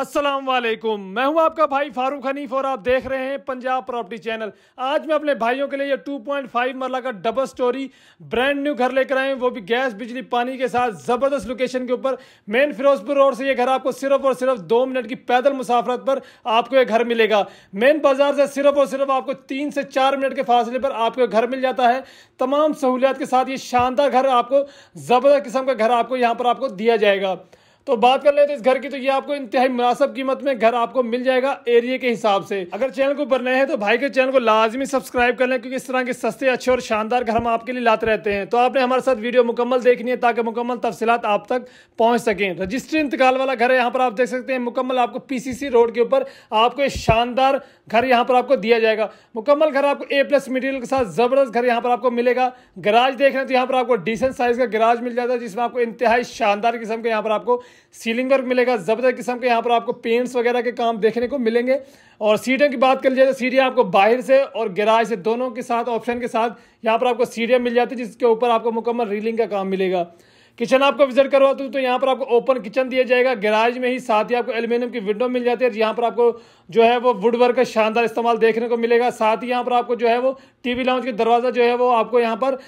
असलम वालेकुम मैं हूं आपका भाई फारूक हनीफ और आप देख रहे हैं पंजाब प्रॉपर्टी चैनल आज मैं अपने भाइयों के लिए ये 2.5 मरला का डबल स्टोरी ब्रांड न्यू घर लेकर आए वो भी गैस बिजली पानी के साथ ज़बरदस्त लोकेशन के ऊपर मेन फिरोजपुर रोड से ये घर आपको सिर्फ और सिर्फ दो मिनट की पैदल मुसाफरत पर आपको ये घर मिलेगा मेन बाजार से सिर्फ और सिर्फ आपको तीन से चार मिनट के फासले पर आपको घर मिल जाता है तमाम सहूलियात के साथ ये शानदार घर आपको ज़बरदस्त किस्म का घर आपको यहाँ पर आपको दिया जाएगा तो बात कर लेते हैं इस घर की तो ये आपको इंतहाई मुनासब कीमत में घर आपको मिल जाएगा एरिया के हिसाब से अगर चैनल को बनना है तो भाई के चैनल को लाजमी सब्सक्राइब कर लें क्योंकि इस तरह के सस्ते अच्छे और शानदार घर हम आपके लिए लाते रहते हैं तो आपने हमारे साथ वीडियो मुकम्मल देखनी है ताकि मुकम्मल तफसीत आप तक पहुंच सकें रजिस्ट्री इंतकाल वाला घर है यहाँ पर आप देख सकते हैं मुकम्मल आपको पीसीसी रोड के ऊपर आपको एक शानदार घर यहाँ पर आपको दिया जाएगा मुकम्मल घर आपको ए प्लस मटेरियल के साथ ज़बरदस्त घर यहाँ पर आपको मिलेगा गराज देख रहे हैं तो यहाँ पर आपको डिसेंट साइज़ का गराज मिल जाता है जिसमें आपको इंतहाई शानदार किस्म का यहाँ पर आपको सीलिंग वर्क मिलेगा ज़बरदस्त किस्म के यहाँ पर आपको पेंट्स वगैरह के काम देखने को मिलेंगे और सीटें की बात कर लीजिए तो सीढ़ियाँ आपको बाहर से और गराज से दोनों के साथ ऑप्शन के साथ यहाँ पर आपको सीढ़ियाँ मिल जाती है जिसके ऊपर आपको मुकम्मल रीलिंग का काम मिलेगा किचन आपको विजिट करवाते हो तो यहाँ पर आपको ओपन किचन दिया जाएगा गैराज में ही साथ ही आपको एल्यूमिनियम की विंडो मिल जाती है यहाँ पर आपको जो है वो वुड वर्क का शानदार इस्तेमाल देखने को मिलेगा साथ ही यहाँ पर आपको जो है वो टीवी लाउंज का दरवाज़ा जो है वो आपको यहाँ पर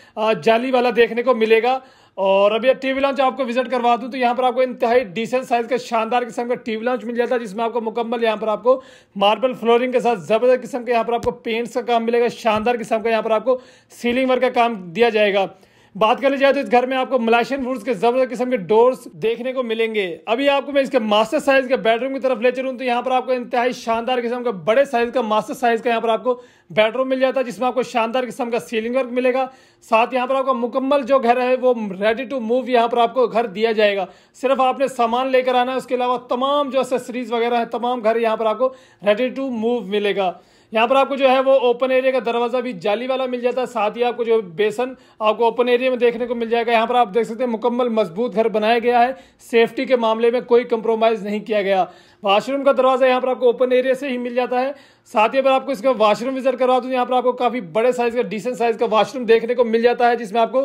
जाली वाला देखने को मिलेगा और अभी टी टीवी लॉन्च आपको विजिट करवा दूँ तो यहाँ पर आपको इंतहाई डिसेंट साइज का शानदार किस्म का टीवी लॉन्च मिल जाता है जिसमें आपको मुकम्मल यहाँ पर आपको मार्बल फ्लोरिंग के साथ ज़बरदस्त किस्म के यहाँ पर आपको पेंट्स का काम मिलेगा शानदार किस्म का यहाँ पर आपको सीलिंग वर्क का काम दिया जाएगा बात करने जाए तो इस घर में आपको मलाशियन वुड्स के जबरदस्त किस्म के डोर्स देखने को मिलेंगे अभी आपको मैं इसके मास्टर साइज के बेडरूम की तरफ ले चलूँ तो यहाँ पर आपको इंतहा शानदार किस्म का बड़े साइज का मास्टर साइज का यहाँ पर आपको बेडरूम मिल जाता है जिसमें आपको शानदार किस्म का सीलिंग वर्क मिलेगा साथ यहाँ पर आपका मुकम्मल जो घर है वो रेडी टू मूव यहाँ पर आपको घर दिया जाएगा सिर्फ आपने सामान लेकर आना है उसके अलावा तमाम जो एसेसरीज वगैरह है तमाम घर यहाँ पर आपको रेडी टू मूव मिलेगा यहाँ पर आपको जो है वो ओपन एरिया का दरवाजा भी जाली वाला मिल जाता है साथ ही आपको जो बेसन आपको ओपन एरिया में देखने को मिल जाएगा यहाँ पर आप देख सकते हैं मुकम्मल मजबूत घर बनाया गया है सेफ्टी के मामले में कोई कंप्रोमाइज़ नहीं किया गया वाशरूम का दरवाज़ा यहाँ पर आपको ओपन एरिया से ही मिल जाता है साथ ही अगर आपको इसका वाशरूम विजिट करवा दूँ यहाँ पर आपको काफ़ी बड़े साइज़ का डिसेंट साइज़ का वाशरूम देखने को मिल जाता है जिसमें आपको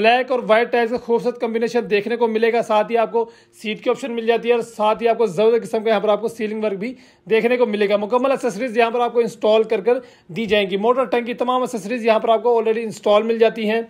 ब्लैक और व्हाइट टाइप का खूबसूरत कम्बिनेशन देखने को मिलेगा साथ ही आपको सीट की ऑप्शन मिल जाती है और साथ ही आपको ज़रूरत किस्म का यहाँ पर आपको सीलिंग वर्क भी देखने को मिलेगा मुकम्मल एसेसरीज यहाँ पर आपको इंस्टॉल कर दी जाएंगी मोटर टैंक की तमाम एसेसरीज यहाँ पर आपको ऑलरेडी इंस्टॉल मिल जाती हैं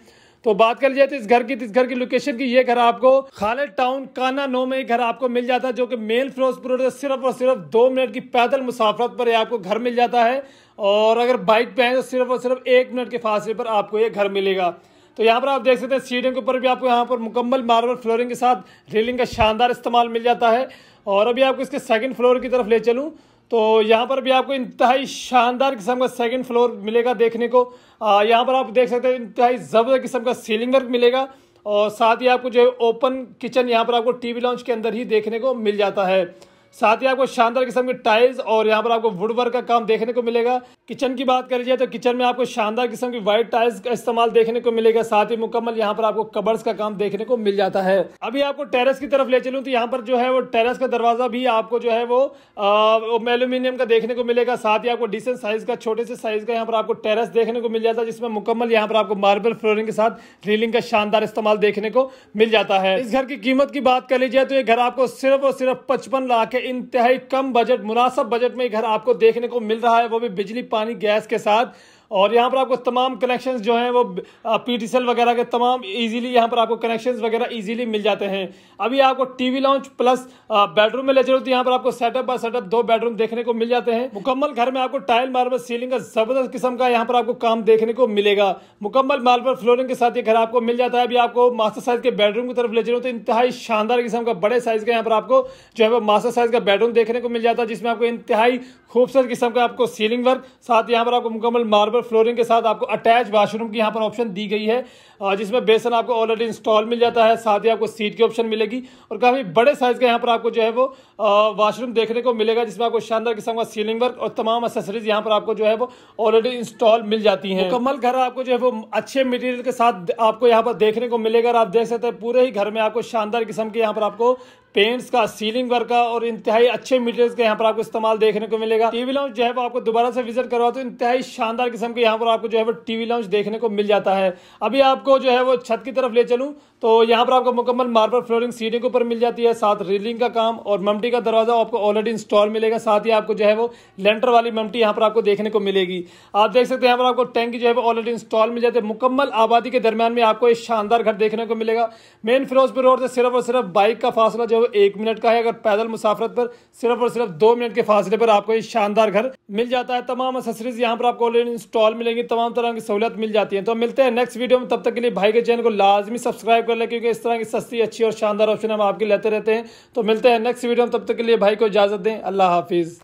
तो बात कर लीजिए तो इस घर की इस घर की लोकेशन की ये घर आपको खालिद टाउन काना नो में घर आपको मिल जाता है जो कि मेन फिरोजपुर से सिर्फ और सिर्फ दो मिनट की पैदल मुसाफरत पर आपको घर मिल जाता है और अगर बाइक पे हैं तो सिर्फ और सिर्फ एक मिनट के फासले पर आपको ये घर मिलेगा तो यहाँ पर आप देख सकते हैं सीढ़ियों के ऊपर भी आपको यहाँ पर मुकम्मल मार्बल फ्लोरिंग के साथ रेलिंग का शानदार इस्तेमाल मिल जाता है और अभी आपको इसके सेकंड फ्लोर की तरफ ले चलूँ तो यहाँ पर भी आपको इंतहाई शानदार किस्म का सेकंड फ्लोर मिलेगा देखने को यहाँ पर आप देख सकते हैं इंतहाई ज़बरदस्त किस्म का सीलिंग वर्क मिलेगा और साथ ही आपको जो है ओपन किचन यहाँ पर आपको टीवी लॉन्च के अंदर ही देखने को मिल जाता है साथ ही आपको शानदार किस्म के टाइल्स और यहाँ पर आपको वुड वर्क का काम देखने को मिलेगा किचन की बात करी जाए तो किचन में आपको शानदार किस्म की व्हाइट टाइल्स का इस्तेमाल देखने को मिलेगा साथ ही मुकम्मल यहाँ पर आपको कबर्स का काम देखने को मिल जाता है अभी आपको टेरेस की तरफ ले चलूँ तो यहाँ पर जो है वो टेरेस का दरवाजा भी आपको जो है वो एल्यूमिनियम का देखने को मिलेगा साथ ही आपको डिसेंट साइज का छोटे से साइज का यहाँ पर आपको टेरेस देखने को मिल जाता है जिसमें मुकम्मल यहाँ पर आपको मार्बल फ्लोरिंग के साथ रीलिंग का शानदार इस्तेमाल देखने को मिल जाता है इस घर की कीमत की बात कर ली जाए तो ये घर आपको सिर्फ और सिर्फ पचपन लाख के इंतहाई कम बजट मुनासब बजट में घर आपको देखने को मिल रहा है वो भी बिजली पानी गैस के साथ और यहाँ पर आपको तमाम कनेक्शंस जो हैं वो पी सेल वगैरह के तमाम इजीली यहाँ पर आपको कनेक्शंस वगैरह इजीली मिल जाते हैं अभी आपको टीवी लॉन्च प्लस बेडरूम में ले चलो तो यहाँ पर आपको सेटअप बाय सेटअप दो बेडरूम देखने को मिल जाते हैं मुकम्मल घर में आपको टाइल मार्बल सीलिंग का ज़बरदस्त किस्म का यहाँ पर आपको काम देखने को मिलेगा मुकम्मल मार्बल फ्लोरिंग के साथ ये घर आपको मिल जाता है अभी आपको मास्टर साइज के बेडरूम की तरफ ले चलो तो इंतहाई शानदार किस्म का बड़े साइज़ का यहाँ पर आपको जो है वो मास्टर साइज का बेडरूम देखने को मिल जाता है जिसमें आपको इंतहाई खूबसूरत किस्म का आपको सीलिंग वर्क साथ यहाँ पर आपको मुकम्मल मार्बल मार्बल फ्लोरिंग के साथ आपको अटैच वाशरूम की यहाँ पर ऑप्शन दी गई है जिसमें बेसन आपको ऑलरेडी इंस्टॉल मिल जाता है साथ ही आपको सीट की ऑप्शन मिलेगी और काफ़ी बड़े साइज़ का यहाँ पर आपको जो है वो वाशरूम देखने को मिलेगा जिसमें आपको शानदार किस्म का सीलिंग वर्क और तमाम एसेसरीज यहाँ पर आपको जो है वो ऑलरेडी इंस्टॉल मिल जाती है मुकम्मल घर आपको जो है वो अच्छे मटेरियल के साथ आपको यहाँ पर देखने को मिलेगा और आप देख सकते हैं पूरे ही घर में आपको शानदार किस्म के यहाँ पर आपको पेंट्स का सीलिंग वर्क का और इंतहाई अच्छे मटेरियल्स का यहाँ पर आपको इस्तेमाल देखने को मिलेगा टीवी लॉन्च जो है वो आपको दोबारा से विजिट करवा तो इंतहाई शानदार किस्म के यहाँ पर आपको जो है वो टीवी लॉन्च देखने को मिल जाता है अभी आपको जो है वो छत की तरफ ले चलू तो यहाँ पर आपको मुकम्मल मार्बल फ्लोरिंग सीटिंग के ऊपर मिल जाती है साथ रेलिंग का काम और ममटी का दरवाजा आपको ऑलरेडी इंस्टॉल मिलेगा साथ ही आपको जो है वो लेंटर वाली ममटी यहाँ पर आपको देखने को मिलेगी आप देख सकते हैं यहाँ पर आपको टैंकी जो है वो ऑलरेडी इंस्टॉल मिल जाती है मुकम्मल आबादी के दरमियान में आपको एक शानदार घर देखने को मिलेगा मेन फिरोजपुर रोड से सिर्फ और सिर्फ बाइक का फासला जो है वो एक मिनट का है अगर पैदल मुसाफरत पर सिर्फ और सिर्फ दो मिनट के फासले पर आपको ये शानदार घर मिल जाता है तमाम एसेसरीज यहाँ पर आपको ऑलरेडी इंस्टॉल मिलेंगी तमाम तरह की सहूलत मिल जाती है तो मिलते हैं नेक्स्ट वीडियो में तब तक के लिए भाई के चैनल को लाजमी सब्सक्राइब कर लें क्योंकि इस तरह की सस्ती अच्छी और शानदार ऑप्शन हम आपके लेते रहते हैं तो मिलते हैं नेक्स्ट वीडियो में तब तक के लिए भाई को इजाज़त दें अल्लाह हाफिज़